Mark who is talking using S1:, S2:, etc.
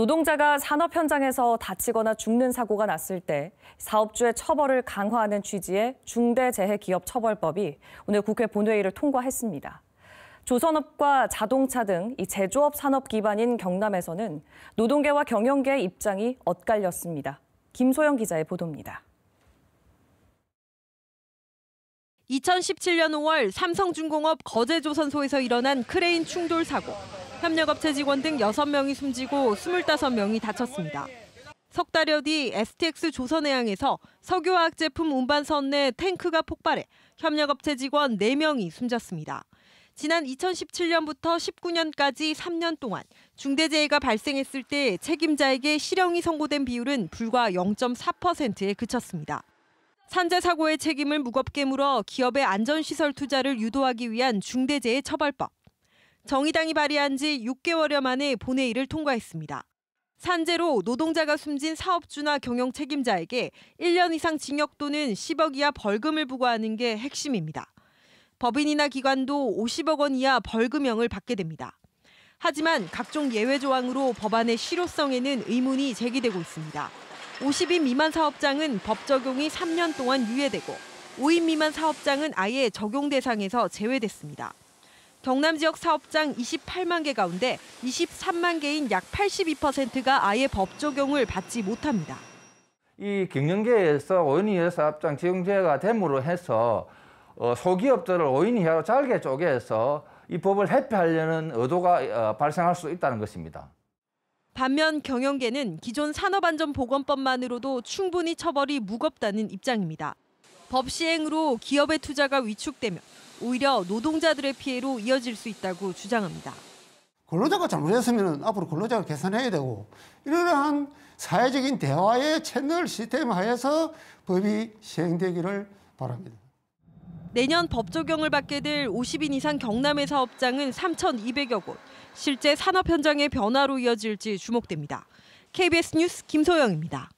S1: 노동자가 산업 현장에서 다치거나 죽는 사고가 났을 때 사업주의 처벌을 강화하는 취지의 중대재해기업처벌법이 오늘 국회 본회의를 통과했습니다. 조선업과 자동차 등 이 제조업 산업 기반인 경남에서는 노동계와 경영계의 입장이 엇갈렸습니다. 김소영 기자의 보도입니다.
S2: 2017년 5월 삼성중공업 거제조선소에서 일어난 크레인 충돌 사고. 협력업체 직원 등 6명이 숨지고 25명이 다쳤습니다. 석 달여 뒤 STX 조선해양에서 석유화학 제품 운반선 내 탱크가 폭발해 협력업체 직원 4명이 숨졌습니다. 지난 2017년부터 19년까지 3년 동안 중대재해가 발생했을 때 책임자에게 실형이 선고된 비율은 불과 0.4%에 그쳤습니다. 산재 사고의 책임을 무겁게 물어 기업의 안전시설 투자를 유도하기 위한 중대재해 처벌법. 정의당이 발의한 지 6개월여 만에 본회의를 통과했습니다. 산재로 노동자가 숨진 사업주나 경영 책임자에게 1년 이상 징역 또는 10억 이하 벌금을 부과하는 게 핵심입니다. 법인이나 기관도 50억 원 이하 벌금형을 받게 됩니다. 하지만 각종 예외 조항으로 법안의 실효성에는 의문이 제기되고 있습니다. 50인 미만 사업장은 법 적용이 3년 동안 유예되고 5인 미만 사업장은 아예 적용 대상에서 제외됐습니다. 경남 지역 사업장 28만 개 가운데 23만 개인 약 82%가 아예 법 적용을 받지 못합니다.
S3: 이 경영계에서 5인 이하 사업장 지정제가 됨으로 해서 어, 소기업들을 5인 이하로 잘게 쪼개서 이 법을 회피하려는 의도가 어, 발생할 수 있다는 것입니다.
S2: 반면 경영계는 기존 산업안전보건법만으로도 충분히 처벌이 무겁다는 입장입니다. 법 시행으로 기업의 투자가 위축되면 오히려 노동자들의 피해로 이어질 수 있다고 주장합니다.
S4: 근로자가 잘못했으면 앞으로 근로자가 개선해야 되고 이러한 사회적인 대화의 채널 시스템 하에서
S2: 법이 시행되기를 바랍니다. 내년 법 적용을 받게 될 50인 이상 경남의 사업장은 3,200여 곳. 실제 산업 현장의 변화로 이어질지 주목됩니다. KBS 뉴스 김소영입니다.